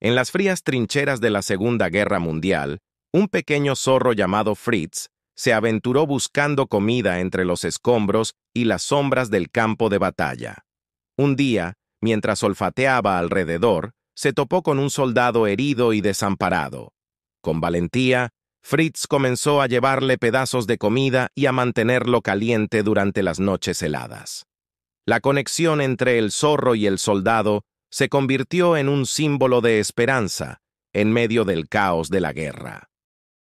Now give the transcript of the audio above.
En las frías trincheras de la Segunda Guerra Mundial, un pequeño zorro llamado Fritz se aventuró buscando comida entre los escombros y las sombras del campo de batalla. Un día, mientras olfateaba alrededor, se topó con un soldado herido y desamparado. Con valentía, Fritz comenzó a llevarle pedazos de comida y a mantenerlo caliente durante las noches heladas. La conexión entre el zorro y el soldado se convirtió en un símbolo de esperanza en medio del caos de la guerra.